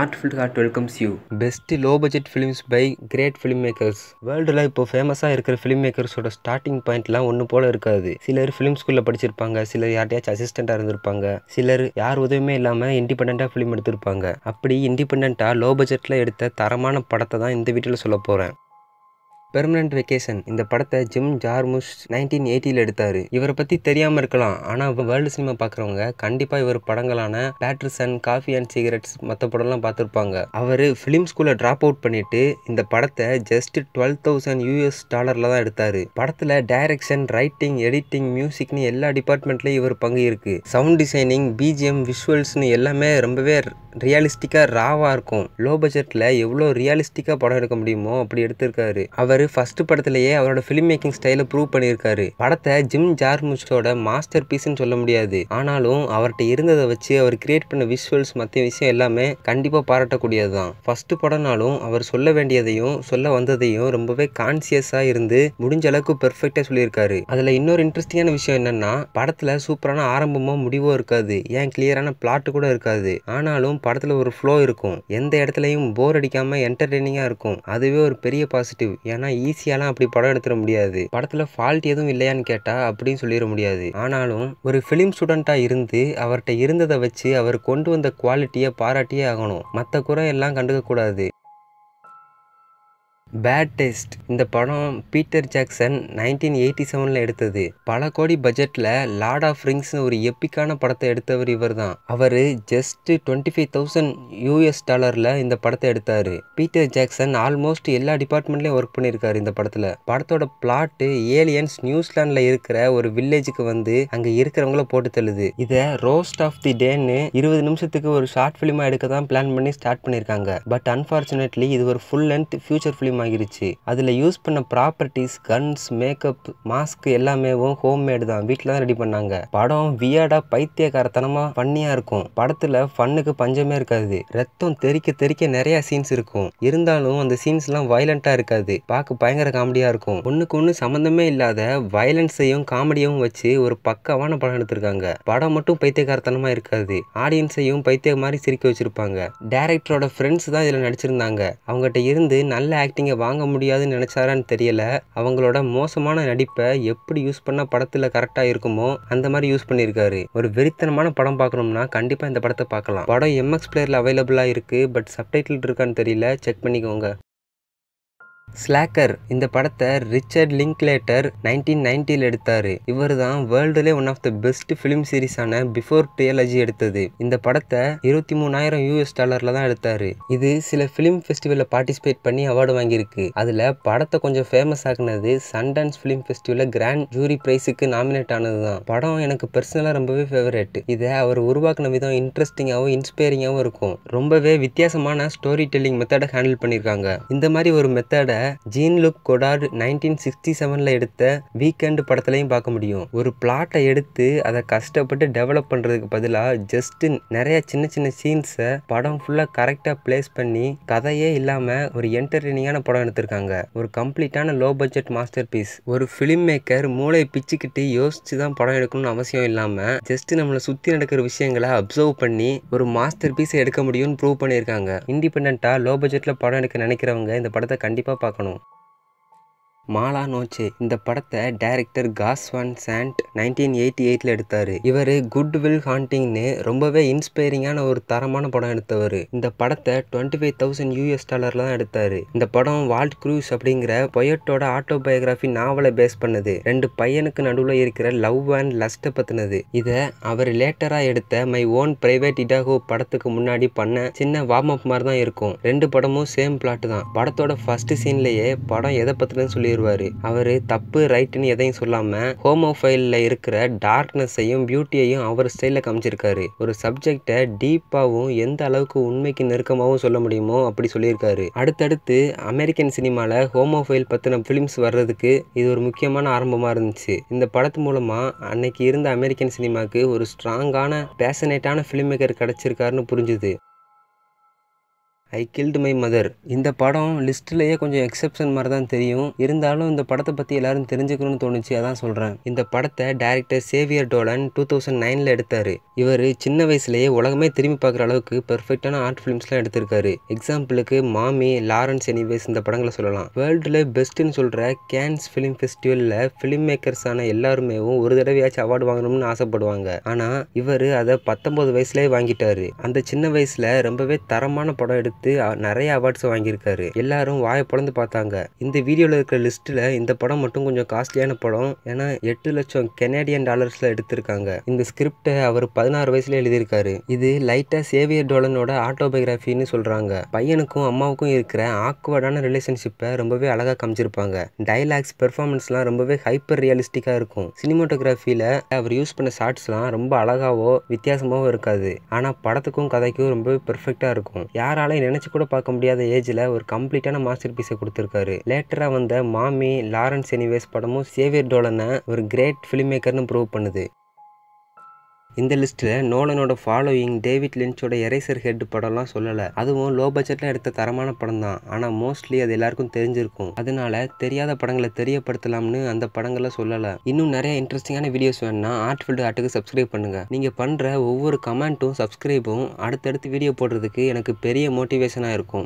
artful heart welcomes you best low budget films by great film makers வேர்ல்டில் இப்போ ஃபேமஸாக இருக்கிற ஃபிலிம் மேக்கர்ஸோட ஸ்டார்டிங் பாயிண்ட்லாம் ஒன்று போல இருக்காது சிலர் ஃபிலிம் ஸ்கூலில் படிச்சிருப்பாங்க சிலர் யார்ட்டையாச்சும் அசிஸ்டண்ட்டாக இருந்திருப்பாங்க சிலர் யார் உதவியுமே இல்லாமல் இண்டிபெண்ட்டாக ஃபிலிம் எடுத்திருப்பாங்க அப்படி இண்டிபெண்ட்டாக லோ பட்ஜெட்டில் எடுத்த தரமான படத்தை தான் இந்த வீட்டில் சொல்ல போகிறேன் பெர்மனன்ட் வெக்கேஷன் இந்த படத்தை ஜிம் ஜார்முஷ் நைன்டீன் எயிட்டியில் எடுத்தார் இவரை பற்றி தெரியாமல் இருக்கலாம் ஆனால் வேர்ல்டு சினிமா பார்க்குறவங்க கண்டிப்பாக இவர் படங்களான பேட்ரிசன் காஃபி அண்ட் சிகரெட்ஸ் மற்ற படம்லாம் பார்த்துருப்பாங்க அவர் ஃபிலிம் ஸ்கூலில் ட்ராப் அவுட் பண்ணிட்டு இந்த படத்தை ஜஸ்ட் டுவெல் தௌசண்ட் யூஎஸ் டாலரில் தான் எடுத்தார் படத்தில் டைரக்ஷன் ரைட்டிங் எடிட்டிங் மியூசிக்னு எல்லா டிபார்ட்மெண்ட்லேயும் இவர் பங்கு இருக்குது சவுண்ட் டிசைனிங் பிஜிஎம் விஷுவல்ஸ்னு எல்லாமே ரொம்பவே ரியலிஸ்டிக்காக ராவாக இருக்கும் லோ பட்ஜெட்டில் எவ்வளோ ரியலிஸ்டிக்காக படம் எடுக்க முடியுமோ அப்படி எடுத்திருக்காரு அவர் ஃபர்ஸ்ட் படத்துலேயே அவரோட ஃபிலிம் மேக்கிங் ஸ்டைலை ப்ரூவ் பண்ணியிருக்காரு படத்தை ஜிம் ஜார்முஸ்டோட மாஸ்டர் பீஸ்ன்னு சொல்ல முடியாது ஆனாலும் அவர்கிட்ட இருந்ததை வச்சு அவர் கிரியேட் பண்ண விஷுவல்ஸ் மற்ற விஷயம் எல்லாமே கண்டிப்பாக பாராட்டக்கூடியது தான் ஃபஸ்ட்டு படம்னாலும் அவர் சொல்ல வேண்டியதையும் சொல்ல வந்ததையும் ரொம்பவே கான்சியஸாக இருந்து முடிஞ்ச அளவுக்கு பெர்ஃபெக்டாக சொல்லியிருக்காரு அதில் இன்னொரு இன்ட்ரெஸ்டிங்கான விஷயம் என்னன்னா படத்தில் சூப்பரான ஆரம்பமோ முடிவோ இருக்காது ஏன் கிளியரான பிளாட் கூட இருக்காது ஆனாலும் படத்தில் ஒரு ஃப்ளோ இருக்கும் எந்த இடத்துலையும் போர் அடிக்காமல் என்டர்டெய்னிங்காக இருக்கும் அதுவே ஒரு பெரிய பாசிட்டிவ் ஏன்னா ஈஸியாலாம் அப்படி படம் எடுத்துட முடியாது படத்தில் ஃபால்ட் எதுவும் இல்லையான்னு கேட்டால் அப்படின்னு சொல்லிட முடியாது ஆனாலும் ஒரு ஃபிலிம் ஸ்டூடெண்ட்டாக இருந்து அவர்கிட்ட இருந்ததை வச்சு அவர் கொண்டு வந்த குவாலிட்டியை பாராட்டியே ஆகணும் மற்ற குறை எல்லாம் கண்டுக்கக்கூடாது பேட் டேஸ்ட் இந்த படம் பீட்டர் ஜாக்சன் நைன்டீன் எயிட்டி செவனில் எடுத்தது பல கோடி பட்ஜெட்டில் லார்ட் ஆஃப் ரிங்ஸ்னு ஒரு எப்பிக்கான படத்தை எடுத்தவர் இவர் தான் அவர் just twenty five thousand US டாலரில் இந்த படத்தை எடுத்தார் பீட்டர் ஜாக்சன் ஆல்மோஸ்ட் எல்லா டிபார்ட்மெண்ட்லேயும் ஒர்க் பண்ணியிருக்காரு இந்த படத்தில் படத்தோட பிளாட்டு ஏலியன்ஸ் நியூசிலாண்டில் இருக்கிற ஒரு வில்லேஜுக்கு வந்து அங்கே இருக்கிறவங்கள போட்டு தள்ளுது இதை ரோஸ்ட் ஆஃப் தி டேன்னு இருபது நிமிஷத்துக்கு ஒரு ஷார்ட் ஃபிலிமாக எடுக்க தான் பிளான் பண்ணி ஸ்டார்ட் பண்ணியிருக்காங்க பட் அன்ஃபார்ச்சுனேட்லி இது ஒரு ஃபுல் லென்த் ஃபியூச்சர் ஃபிலிம் சாத்தியமாகிருச்சு அதில் யூஸ் பண்ண ப்ராப்பர்ட்டிஸ் கன்ஸ் மேக்கப் மாஸ்க் எல்லாமே ஹோம்மேடு தான் வீட்டில் தான் ரெடி பண்ணாங்க படம் வியாடா பைத்தியக்காரத்தனமாக பண்ணியாக இருக்கும் படத்தில் ஃபன்னுக்கு பஞ்சமே இருக்காது ரத்தம் தெறிக்க தெறிக்க நிறையா சீன்ஸ் இருக்கும் இருந்தாலும் அந்த சீன்ஸ்லாம் வயலண்ட்டாக இருக்காது பார்க்க பயங்கர காமெடியாக இருக்கும் ஒன்றுக்கு ஒன்று சம்மந்தமே இல்லாத வயலன்ஸையும் காமெடியும் வச்சு ஒரு பக்கவான படம் எடுத்திருக்காங்க படம் மட்டும் பைத்தியக்காரத்தனமாக இருக்காது ஆடியன்ஸையும் பைத்திய மாதிரி சிரிக்க வச்சுருப்பாங்க டேரக்டரோட ஃப்ரெண்ட்ஸ் தான் இதில் நடிச்சிருந்தாங்க அவங்ககிட்ட இருந்து நல்ல ஆக்டிங் நீங்கள் வாங்க முடியாதுன்னு நினச்சாரான்னு தெரியல அவங்களோட மோசமான நடிப்பை எப்படி யூஸ் பண்ண படத்தில் கரெக்டாக இருக்குமோ அந்த மாதிரி யூஸ் பண்ணியிருக்காரு ஒரு வெறித்தனமான படம் பார்க்கணும்னா கண்டிப்பாக இந்த படத்தை பார்க்கலாம் படம் எம்எக்ஸ் பிளேயரில் அவைலபிளாக இருக்குது பட் சப்டைட்டில் இருக்கான்னு தெரியல செக் பண்ணிக்கோங்க ஸ்லாக்கர் இந்த படத்தை ரிச்சர்ட் லிங்க்லேட்டர் நைன்டீன் நைன்டியில் எடுத்தார் இவர் தான் வேர்ல்டுலே one of the best film சீரிஸான பிஃபோர் டியாலஜி எடுத்தது இந்த படத்தை இருபத்தி மூணாயிரம் யூஎஸ் டாலரில் தான் எடுத்தார் இது சில ஃபிலிம் ஃபெஸ்டிவலில் பார்ட்டிசிபேட் பண்ணி அவார்டு வாங்கியிருக்கு அதில் படத்தை கொஞ்சம் ஃபேமஸ் ஆக்குனது சன்டான்ஸ் ஃபிலிம் ஃபெஸ்டிவலில் கிராண்ட் ஜூரி ப்ரைஸுக்கு நாமினேட் ஆனது தான் படம் எனக்கு பர்சனலாக ரொம்பவே ஃபேவரேட் இதை அவர் உருவாக்கின விதம் இன்ட்ரெஸ்டிங்காகவும் இன்ஸ்பைரிங்காகவும் இருக்கும் ரொம்பவே வித்தியாசமான ஸ்டோரி டெல்லிங் மெத்தடை ஹேண்டில் பண்ணியிருக்காங்க இந்த மாதிரி ஒரு மெத்தடை Jean Luc Godard nineteen sixty செவனில் எடுத்த வீக்கெண்டு படத்துலையும் பார்க்க முடியும் ஒரு பிளாட்டை எடுத்து அதை கஷ்டப்பட்டு டெவலப் பண்ணுறதுக்கு பதிலாக ஜஸ்ட்டு நிறைய சின்ன சின்ன சீன்ஸை படம் ஃபுல்லாக கரெக்டாக பிளேஸ் பண்ணி கதையே இல்லாமல் ஒரு என்டர்டெய்னிங்கான படம் எடுத்திருக்காங்க ஒரு கம்ப்ளீட்டான லோ பட்ஜெட் மாஸ்டர் பீஸ் ஒரு ஃபிலிம் மேக்கர் மூளை பிச்சுக்கிட்டு யோசிச்சு தான் படம் எடுக்கணும்னு அவசியம் இல்லாமல் ஜஸ்ட்டு நம்மளை சுற்றி நடக்கிற விஷயங்களை அப்சர்வ் பண்ணி ஒரு மாஸ்டர் பீஸை எடுக்க முடியும்னு ப்ரூவ் பண்ணியிருக்காங்க இண்டிபெண்ட்டாக லோ பட்ஜெட்டில் படம் எடுக்க நினைக்கிறவங்க இந்த படத்தை கண்டிப்பாக பார்க்க பார்க்கணும் மாலா நோச்சு இந்த படத்தை director Gus Van Sant nineteen eighty எயிட்டில் எடுத்தார் இவர் குட் வில் ஹாண்டிங்னு ரொம்பவே இன்ஸ்பைரிங்கான ஒரு தரமான படம் எடுத்தவர் இந்த படத்தை டுவெண்ட்டி ஃபைவ் தௌசண்ட் யூஎஸ் டாலரில் தான் எடுத்தார் இந்த படம் வால்ட் க்ரூஸ் அப்படிங்கிற பொயட்டோட ஆட்டோபயோகிராஃபி நாவலை பேஸ் பண்ணது ரெண்டு பையனுக்கு நடுவில் இருக்கிற லவ் அண்ட் லஸ்ட்டை பற்றினது இதை அவர் லேட்டராக எடுத்த மை ஓன் பிரைவேட் இடாகோ படத்துக்கு முன்னாடி பண்ண சின்ன வார்ம் அப் மாதிரி தான் இருக்கும் ரெண்டு படமும் சேம் பிளாட் தான் படத்தோட ஃபர்ஸ்ட் சீன்லயே படம் எதை பத்தினு சொல்லி சொல்லிடுவார் அவர் தப்பு ரைட்டுன்னு எதையும் சொல்லாமல் ஹோமோஃபைலில் இருக்கிற டார்க்னஸ்ஸையும் பியூட்டியையும் அவர் ஸ்டைலில் காமிச்சிருக்காரு ஒரு சப்ஜெக்டை டீப்பாகவும் எந்த அளவுக்கு உண்மைக்கு நெருக்கமாகவும் சொல்ல முடியுமோ அப்படி சொல்லியிருக்காரு அடுத்தடுத்து அமெரிக்கன் சினிமாவில் ஹோமோஃபைல் பற்றின ஃபிலிம்ஸ் வர்றதுக்கு இது ஒரு முக்கியமான ஆரம்பமாக இருந்துச்சு இந்த படத்து மூலமாக அன்னைக்கு இருந்த அமெரிக்கன் சினிமாவுக்கு ஒரு ஸ்ட்ராங்கான பேஷனேட்டான ஃபிலிம் மேக்கர் கிடச்சிருக்காருன்னு புரிஞ்சுது ஐ கில்டு மை மதர் இந்த படம் லிஸ்ட்லேயே கொஞ்சம் எக்ஸப்ஷன் மாதிரி தான் தெரியும் இருந்தாலும் இந்த படத்தை பற்றி எல்லாரும் தெரிஞ்சுக்கணும்னு தோணுச்சு அதான் சொல்கிறேன் இந்த படத்தை director Xavier Dolan two thousand நைனில் எடுத்தார் இவர் சின்ன வயசுலேயே உலகமே திரும்பி பார்க்குற அளவுக்கு பெர்ஃபெக்டான ஆர்ட் ஃபிலிம்ஸ்லாம் எடுத்திருக்காரு எக்ஸாம்பிளுக்கு மாமி லாரன்ஸ் எனிவேஸ் இந்த படங்களை சொல்லலாம் வேர்ல்டில் பெஸ்ட்டுன்னு சொல்கிற கேன்ஸ் ஃபிலிம் ஃபெஸ்டிவலில் ஃபிலிம் மேக்கர்ஸான எல்லாருமே ஒரு தடவையாச்சும் அவார்டு வாங்கணும்னு ஆசைப்படுவாங்க ஆனால் இவர் அதை பத்தொம்பது வயசுலேயே வாங்கிட்டார் அந்த சின்ன வயசில் ரொம்பவே தரமான படம் எடுத்து கொடுத்து நிறைய அவார்ட்ஸ் வாங்கியிருக்காரு எல்லாரும் வாய பிளந்து பார்த்தாங்க இந்த வீடியோவில் இருக்கிற லிஸ்ட்டில் இந்த படம் மட்டும் கொஞ்சம் காஸ்ட்லியான படம் ஏன்னா எட்டு லட்சம் கெனடியன் டாலர்ஸில் எடுத்திருக்காங்க இந்த ஸ்கிரிப்டை அவர் பதினாறு வயசுல எழுதியிருக்காரு இது லைட்டாக சேவியர் டோலனோட ஆட்டோபயோகிராஃபின்னு சொல்கிறாங்க பையனுக்கும் அம்மாவுக்கும் இருக்கிற ஆக்வர்டான ரிலேஷன்ஷிப்பை ரொம்பவே அழகாக காமிச்சிருப்பாங்க டைலாக்ஸ் பெர்ஃபார்மன்ஸ்லாம் ரொம்பவே ஹைப்பர் ரியலிஸ்டிக்காக இருக்கும் சினிமாட்டோகிராஃபியில் அவர் யூஸ் பண்ண ஷார்ட்ஸ்லாம் ரொம்ப அழகாவோ வித்தியாசமாகவோ இருக்காது ஆனால் படத்துக்கும் கதைக்கும் ரொம்பவே பெர்ஃபெக்டாக இருக்கும் யாராலையும் நினச்சி கூட பார்க்க முடியாத ஏஜில் ஒரு கம்ப்ளீட்டான மாஸ்டர் பீஸை கொடுத்துருக்காரு லேட்டராக வந்த மாமி லாரன்ஸ் எனிவேஸ் படமும் சேவியர் டோலனை ஒரு கிரேட் ஃபிலிம் மேக்கர்னு ப்ரூவ் பண்ணுது இந்த லிஸ்ட்டில் நோலனோட ஃபாலோயிங் டேவிட் லின்ச்சோட எரேசர் ஹெட் படம்லாம் சொல்லலை அதுவும் லோ பட்ஜெட்லாம் எடுத்த தரமான படம் தான் ஆனால் மோஸ்ட்லி அது எல்லாருக்கும் தெரிஞ்சிருக்கும் அதனால தெரியாத படங்களை தெரியப்படுத்தலாம்னு அந்த படங்களை சொல்லலை இன்னும் நிறைய இன்ட்ரெஸ்டிங்கான வீடியோஸ் வேணும்னா ஃபீல்டு ஆட்டுக்கு சப்ஸ்கிரைப் பண்ணுங்கள் நீங்கள் பண்ணுற ஒவ்வொரு கமெண்ட்டும் சப்ஸ்கிரைபும் அடுத்தடுத்து வீடியோ போடுறதுக்கு எனக்கு பெரிய மோட்டிவேஷனாக இருக்கும்